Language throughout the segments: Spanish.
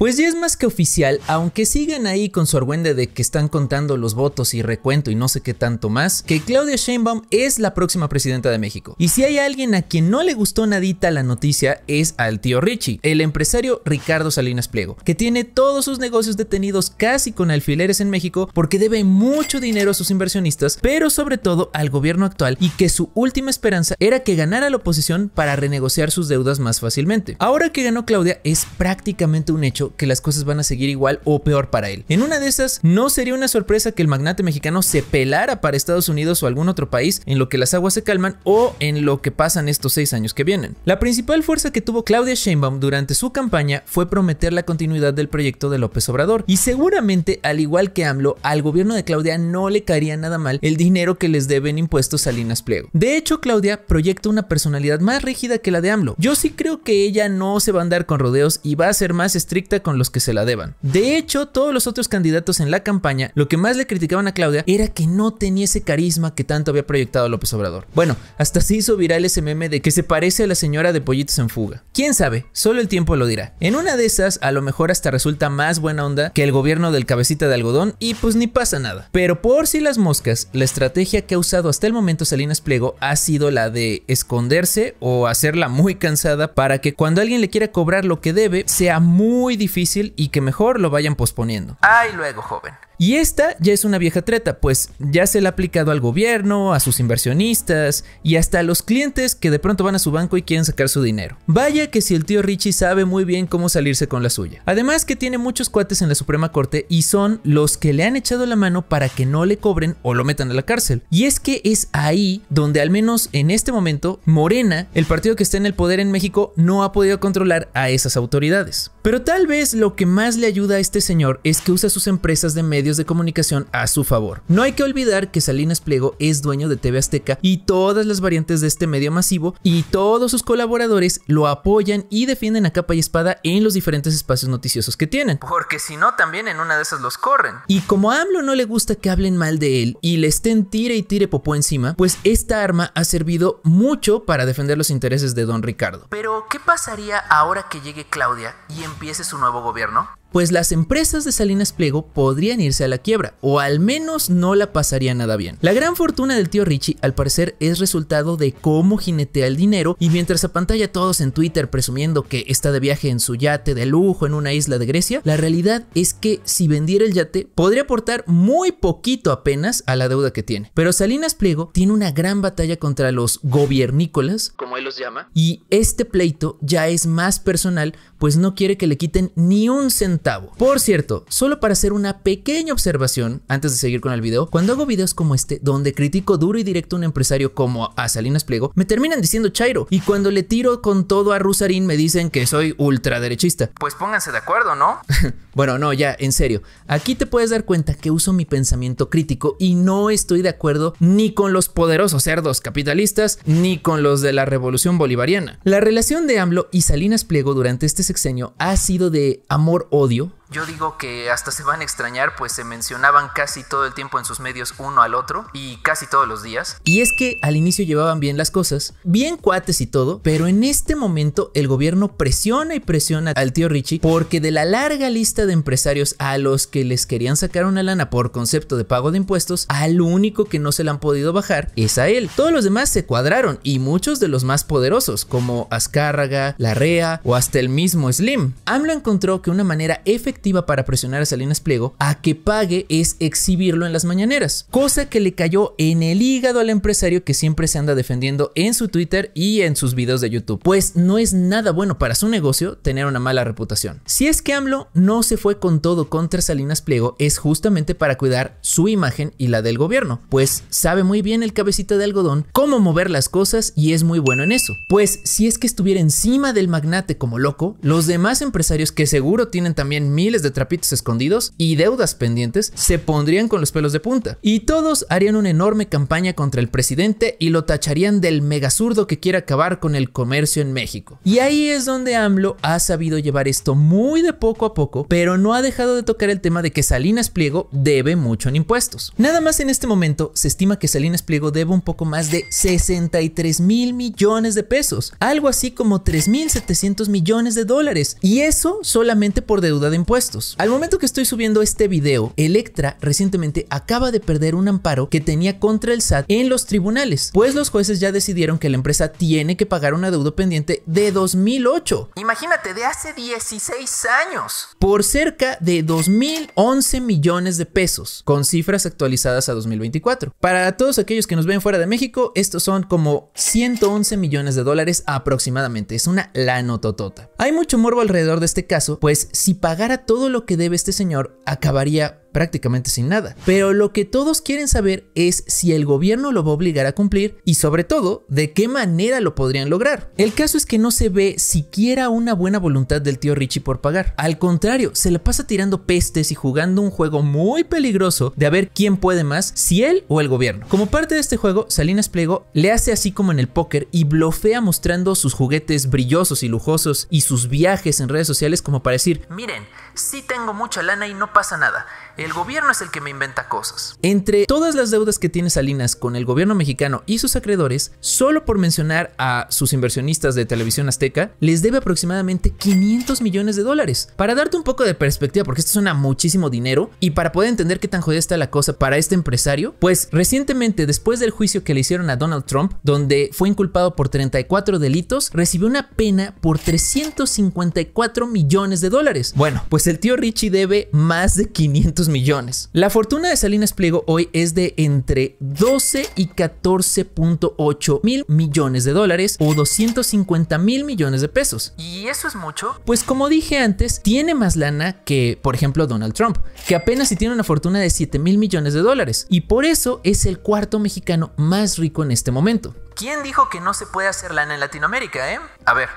Pues ya es más que oficial, aunque sigan ahí con su argüende de que están contando los votos y recuento y no sé qué tanto más, que Claudia Sheinbaum es la próxima presidenta de México. Y si hay alguien a quien no le gustó nadita la noticia es al tío Richie, el empresario Ricardo Salinas Pliego, que tiene todos sus negocios detenidos casi con alfileres en México porque debe mucho dinero a sus inversionistas, pero sobre todo al gobierno actual y que su última esperanza era que ganara la oposición para renegociar sus deudas más fácilmente. Ahora que ganó Claudia es prácticamente un hecho que las cosas van a seguir igual o peor para él. En una de esas, no sería una sorpresa que el magnate mexicano se pelara para Estados Unidos o algún otro país en lo que las aguas se calman o en lo que pasan estos seis años que vienen. La principal fuerza que tuvo Claudia Sheinbaum durante su campaña fue prometer la continuidad del proyecto de López Obrador y seguramente, al igual que AMLO, al gobierno de Claudia no le caería nada mal el dinero que les deben impuestos Linas Pliego. De hecho, Claudia proyecta una personalidad más rígida que la de AMLO. Yo sí creo que ella no se va a andar con rodeos y va a ser más estricta con los que se la deban. De hecho, todos los otros candidatos en la campaña, lo que más le criticaban a Claudia era que no tenía ese carisma que tanto había proyectado López Obrador. Bueno, hasta se hizo viral ese meme de que se parece a la señora de Pollitos en Fuga. ¿Quién sabe? Solo el tiempo lo dirá. En una de esas, a lo mejor hasta resulta más buena onda que el gobierno del cabecita de algodón y pues ni pasa nada. Pero por si las moscas, la estrategia que ha usado hasta el momento Salinas Pliego ha sido la de esconderse o hacerla muy cansada para que cuando alguien le quiera cobrar lo que debe sea muy difícil y que mejor lo vayan posponiendo. Ay, luego, joven. Y esta ya es una vieja treta, pues ya se la ha aplicado al gobierno, a sus inversionistas y hasta a los clientes que de pronto van a su banco y quieren sacar su dinero. Vaya que si el tío Richie sabe muy bien cómo salirse con la suya. Además que tiene muchos cuates en la Suprema Corte y son los que le han echado la mano para que no le cobren o lo metan a la cárcel. Y es que es ahí donde al menos en este momento Morena, el partido que está en el poder en México, no ha podido controlar a esas autoridades. Pero tal vez lo que más le ayuda a este señor es que usa sus empresas de medios de comunicación a su favor. No hay que olvidar que Salinas Pliego es dueño de TV Azteca y todas las variantes de este medio masivo y todos sus colaboradores lo apoyan y defienden a capa y espada en los diferentes espacios noticiosos que tienen. Porque si no, también en una de esas los corren. Y como a AMLO no le gusta que hablen mal de él y le estén tire y tire popó encima, pues esta arma ha servido mucho para defender los intereses de don Ricardo. Pero, ¿qué pasaría ahora que llegue Claudia y empiece su nuevo gobierno? pues las empresas de Salinas Pliego podrían irse a la quiebra, o al menos no la pasaría nada bien. La gran fortuna del tío Richie al parecer es resultado de cómo jinetea el dinero y mientras apantalla a todos en Twitter presumiendo que está de viaje en su yate de lujo en una isla de Grecia, la realidad es que si vendiera el yate podría aportar muy poquito apenas a la deuda que tiene. Pero Salinas Pliego tiene una gran batalla contra los gobiernícolas, como él los llama, y este pleito ya es más personal, pues no quiere que le quiten ni un centavo por cierto, solo para hacer una pequeña observación antes de seguir con el video, cuando hago videos como este, donde critico duro y directo a un empresario como a Salinas Pliego, me terminan diciendo Chairo. Y cuando le tiro con todo a Rusarín, me dicen que soy ultraderechista. Pues pónganse de acuerdo, ¿no? bueno, no, ya, en serio. Aquí te puedes dar cuenta que uso mi pensamiento crítico y no estoy de acuerdo ni con los poderosos cerdos capitalistas ni con los de la revolución bolivariana. La relación de AMLO y Salinas Pliego durante este sexenio ha sido de amor-odio video! yo digo que hasta se van a extrañar, pues se mencionaban casi todo el tiempo en sus medios uno al otro y casi todos los días. Y es que al inicio llevaban bien las cosas, bien cuates y todo, pero en este momento el gobierno presiona y presiona al tío Richie porque de la larga lista de empresarios a los que les querían sacar una lana por concepto de pago de impuestos, al único que no se le han podido bajar es a él. Todos los demás se cuadraron y muchos de los más poderosos, como Azcárraga, Larrea o hasta el mismo Slim. AMLO encontró que una manera efectiva para presionar a Salinas Pliego a que pague es exhibirlo en las mañaneras, cosa que le cayó en el hígado al empresario que siempre se anda defendiendo en su Twitter y en sus videos de YouTube, pues no es nada bueno para su negocio tener una mala reputación. Si es que AMLO no se fue con todo contra Salinas Pliego es justamente para cuidar su imagen y la del gobierno, pues sabe muy bien el cabecita de algodón cómo mover las cosas y es muy bueno en eso. Pues si es que estuviera encima del magnate como loco, los demás empresarios que seguro tienen también mil de trapitos escondidos y deudas pendientes se pondrían con los pelos de punta. Y todos harían una enorme campaña contra el presidente y lo tacharían del mega zurdo que quiere acabar con el comercio en México. Y ahí es donde AMLO ha sabido llevar esto muy de poco a poco, pero no ha dejado de tocar el tema de que Salinas Pliego debe mucho en impuestos. Nada más en este momento se estima que Salinas Pliego debe un poco más de 63 mil millones de pesos, algo así como 3.700 millones de dólares, y eso solamente por deuda de impuestos. Al momento que estoy subiendo este video, Electra recientemente acaba de perder un amparo que tenía contra el SAT en los tribunales, pues los jueces ya decidieron que la empresa tiene que pagar una deuda pendiente de 2008. Imagínate, de hace 16 años. Por cerca de 2.011 millones de pesos, con cifras actualizadas a 2024. Para todos aquellos que nos ven fuera de México, estos son como 111 millones de dólares aproximadamente. Es una lanototota. Hay mucho morbo alrededor de este caso, pues si pagara todo lo que debe este señor acabaría prácticamente sin nada. Pero lo que todos quieren saber es si el gobierno lo va a obligar a cumplir y sobre todo de qué manera lo podrían lograr. El caso es que no se ve siquiera una buena voluntad del tío Richie por pagar. Al contrario, se le pasa tirando pestes y jugando un juego muy peligroso de a ver quién puede más, si él o el gobierno. Como parte de este juego, Salinas Pliego le hace así como en el póker y blofea mostrando sus juguetes brillosos y lujosos y sus viajes en redes sociales como para decir, miren, sí tengo mucha lana y no pasa nada. El gobierno es el que me inventa cosas. Entre todas las deudas que tiene Salinas con el gobierno mexicano y sus acreedores, solo por mencionar a sus inversionistas de televisión azteca, les debe aproximadamente 500 millones de dólares. Para darte un poco de perspectiva, porque esto suena muchísimo dinero, y para poder entender qué tan jodida está la cosa para este empresario, pues recientemente, después del juicio que le hicieron a Donald Trump, donde fue inculpado por 34 delitos, recibió una pena por 354 millones de dólares. Bueno, pues el tío Richie debe más de 500 millones millones. La fortuna de Salinas Pliego hoy es de entre 12 y 14.8 mil millones de dólares o 250 mil millones de pesos. ¿Y eso es mucho? Pues como dije antes, tiene más lana que, por ejemplo, Donald Trump, que apenas si tiene una fortuna de 7 mil millones de dólares y por eso es el cuarto mexicano más rico en este momento. ¿Quién dijo que no se puede hacer lana en Latinoamérica, eh? A ver,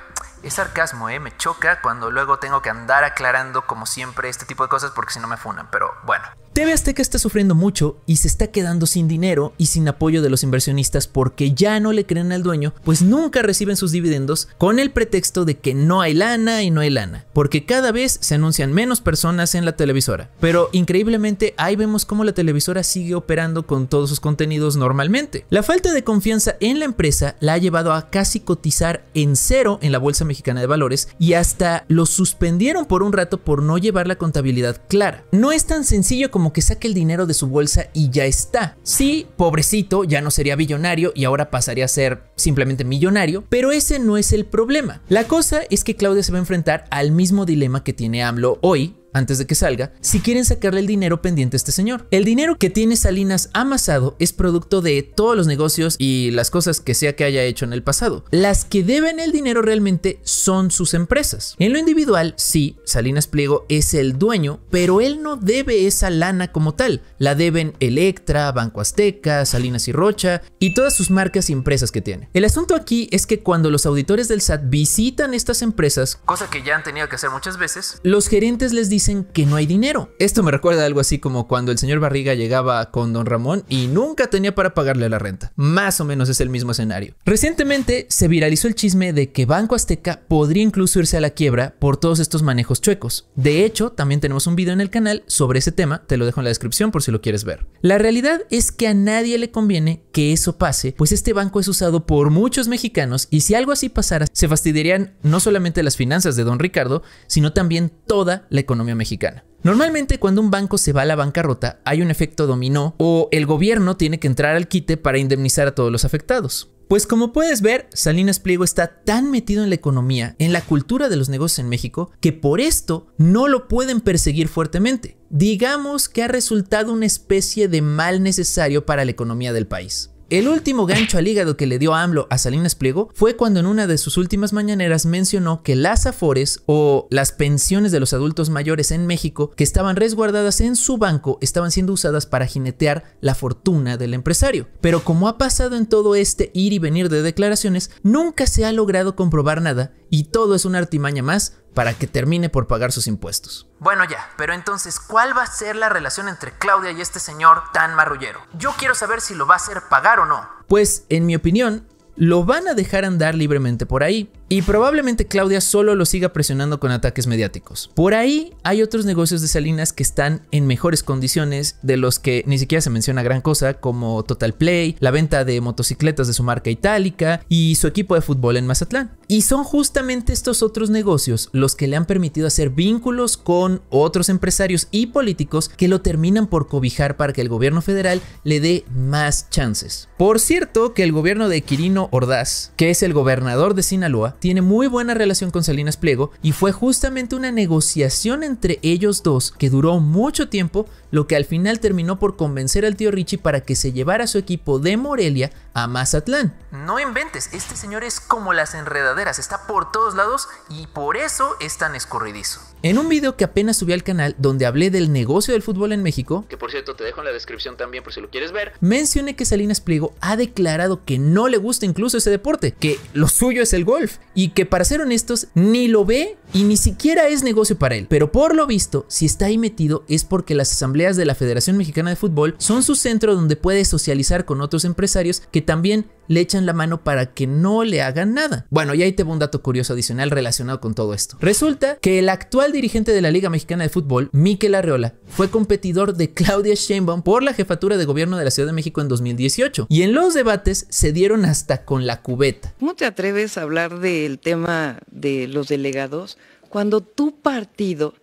es sarcasmo, ¿eh? Me choca cuando luego tengo que andar aclarando como siempre este tipo de cosas porque si no me funan, pero bueno. TV Azteca está sufriendo mucho y se está quedando sin dinero y sin apoyo de los inversionistas porque ya no le creen al dueño, pues nunca reciben sus dividendos con el pretexto de que no hay lana y no hay lana, porque cada vez se anuncian menos personas en la televisora. Pero increíblemente ahí vemos cómo la televisora sigue operando con todos sus contenidos normalmente. La falta de confianza en la empresa la ha llevado a casi cotizar en cero en la Bolsa Mexicana de Valores y hasta lo suspendieron por un rato por no llevar la contabilidad clara. No es tan sencillo como como que saque el dinero de su bolsa y ya está. Sí, pobrecito, ya no sería billonario y ahora pasaría a ser simplemente millonario, pero ese no es el problema. La cosa es que Claudia se va a enfrentar al mismo dilema que tiene AMLO hoy antes de que salga, si quieren sacarle el dinero pendiente a este señor. El dinero que tiene Salinas amasado es producto de todos los negocios y las cosas que sea que haya hecho en el pasado. Las que deben el dinero realmente son sus empresas. En lo individual, sí, Salinas Pliego es el dueño, pero él no debe esa lana como tal. La deben Electra, Banco Azteca, Salinas y Rocha y todas sus marcas y empresas que tiene. El asunto aquí es que cuando los auditores del SAT visitan estas empresas, cosa que ya han tenido que hacer muchas veces, los gerentes les dicen dicen que no hay dinero. Esto me recuerda a algo así como cuando el señor Barriga llegaba con don Ramón y nunca tenía para pagarle la renta. Más o menos es el mismo escenario. Recientemente se viralizó el chisme de que Banco Azteca podría incluso irse a la quiebra por todos estos manejos chuecos. De hecho, también tenemos un video en el canal sobre ese tema, te lo dejo en la descripción por si lo quieres ver. La realidad es que a nadie le conviene que eso pase, pues este banco es usado por muchos mexicanos y si algo así pasara, se fastidiarían no solamente las finanzas de don Ricardo, sino también toda la economía mexicana. Normalmente cuando un banco se va a la bancarrota hay un efecto dominó o el gobierno tiene que entrar al quite para indemnizar a todos los afectados. Pues como puedes ver, Salinas Pliego está tan metido en la economía, en la cultura de los negocios en México, que por esto no lo pueden perseguir fuertemente. Digamos que ha resultado una especie de mal necesario para la economía del país. El último gancho al hígado que le dio AMLO a Salinas Pliego fue cuando en una de sus últimas mañaneras mencionó que las afores o las pensiones de los adultos mayores en México que estaban resguardadas en su banco estaban siendo usadas para jinetear la fortuna del empresario. Pero como ha pasado en todo este ir y venir de declaraciones, nunca se ha logrado comprobar nada y todo es una artimaña más para que termine por pagar sus impuestos. Bueno ya, pero entonces, ¿cuál va a ser la relación entre Claudia y este señor tan marrullero? Yo quiero saber si lo va a hacer pagar o no. Pues, en mi opinión, lo van a dejar andar libremente por ahí. Y probablemente Claudia solo lo siga presionando con ataques mediáticos. Por ahí hay otros negocios de Salinas que están en mejores condiciones, de los que ni siquiera se menciona gran cosa, como Total Play, la venta de motocicletas de su marca itálica y su equipo de fútbol en Mazatlán. Y son justamente estos otros negocios los que le han permitido hacer vínculos con otros empresarios y políticos que lo terminan por cobijar para que el gobierno federal le dé más chances. Por cierto, que el gobierno de Quirino Ordaz, que es el gobernador de Sinaloa, tiene muy buena relación con Salinas Pliego y fue justamente una negociación entre ellos dos que duró mucho tiempo lo que al final terminó por convencer al tío Richie para que se llevara su equipo de Morelia a Mazatlán. No inventes, este señor es como las enredaderas, está por todos lados y por eso es tan escurridizo. En un video que apenas subí al canal donde hablé del negocio del fútbol en México, que por cierto te dejo en la descripción también por si lo quieres ver, mencioné que Salinas Pliego ha declarado que no le gusta incluso ese deporte, que lo suyo es el golf y que para ser honestos ni lo ve y ni siquiera es negocio para él. Pero por lo visto, si está ahí metido es porque las asambleas de la Federación Mexicana de Fútbol son su centro donde puede socializar con otros empresarios que también le echan la mano para que no le hagan nada. Bueno, y ahí te va un dato curioso adicional relacionado con todo esto. Resulta que el actual dirigente de la Liga Mexicana de Fútbol, Miquel Arreola, fue competidor de Claudia Sheinbaum por la jefatura de gobierno de la Ciudad de México en 2018 y en los debates se dieron hasta con la cubeta. ¿Cómo te atreves a hablar del tema de los delegados cuando tu partido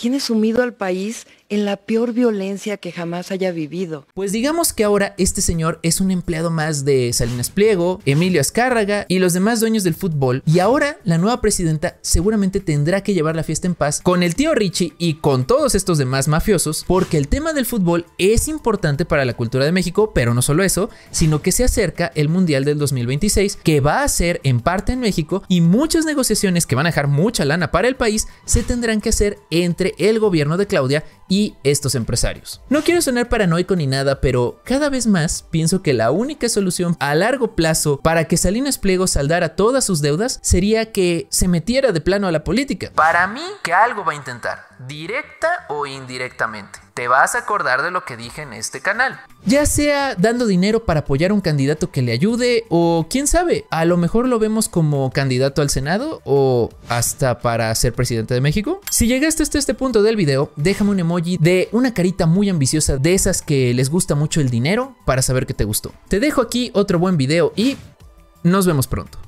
tiene sumido al país en la peor violencia que jamás haya vivido. Pues digamos que ahora este señor es un empleado más de Salinas Pliego, Emilio Azcárraga y los demás dueños del fútbol. Y ahora la nueva presidenta seguramente tendrá que llevar la fiesta en paz con el tío Richie y con todos estos demás mafiosos, porque el tema del fútbol es importante para la cultura de México, pero no solo eso, sino que se acerca el Mundial del 2026, que va a ser en parte en México y muchas negociaciones que van a dejar mucha lana para el país se tendrán que hacer entre el gobierno de Claudia y estos empresarios. No quiero sonar paranoico ni nada, pero cada vez más pienso que la única solución a largo plazo para que Salinas Pliego saldara todas sus deudas sería que se metiera de plano a la política. Para mí, que algo va a intentar, directa o indirectamente te vas a acordar de lo que dije en este canal. Ya sea dando dinero para apoyar a un candidato que le ayude o quién sabe, a lo mejor lo vemos como candidato al Senado o hasta para ser presidente de México. Si llegaste hasta este punto del video, déjame un emoji de una carita muy ambiciosa de esas que les gusta mucho el dinero para saber que te gustó. Te dejo aquí otro buen video y nos vemos pronto.